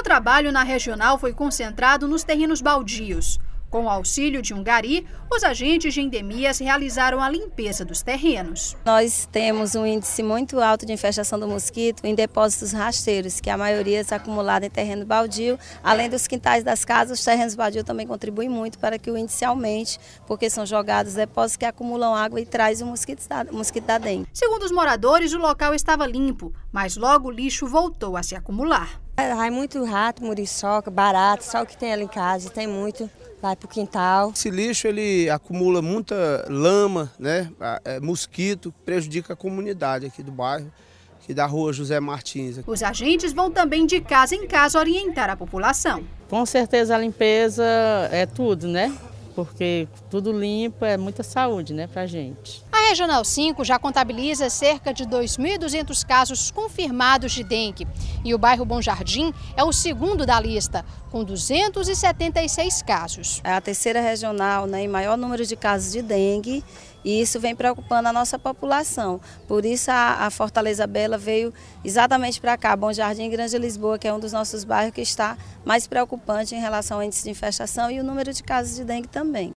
O trabalho na regional foi concentrado nos terrenos baldios. Com o auxílio de um gari, os agentes de endemias realizaram a limpeza dos terrenos. Nós temos um índice muito alto de infestação do mosquito em depósitos rasteiros, que a maioria está é acumulada em terreno baldio. Além dos quintais das casas, os terrenos baldios também contribuem muito para que o índice aumente, porque são jogados depósitos que acumulam água e traz o mosquito da, o mosquito da dengue. Segundo os moradores, o local estava limpo, mas logo o lixo voltou a se acumular. É, vai muito rato, muriçoca, barato, só o que tem ali em casa, tem muito, vai pro quintal. Esse lixo ele acumula muita lama, né, é, mosquito, prejudica a comunidade aqui do bairro. aqui da rua José Martins. Os agentes vão também de casa em casa orientar a população. Com certeza a limpeza é tudo, né? Porque tudo limpo é muita saúde, né, pra gente. Regional 5 já contabiliza cerca de 2.200 casos confirmados de dengue. E o bairro Bom Jardim é o segundo da lista, com 276 casos. É a terceira regional né, em maior número de casos de dengue e isso vem preocupando a nossa população. Por isso a, a Fortaleza Bela veio exatamente para cá, Bom Jardim Grande Lisboa, que é um dos nossos bairros que está mais preocupante em relação ao índice de infestação e o número de casos de dengue também.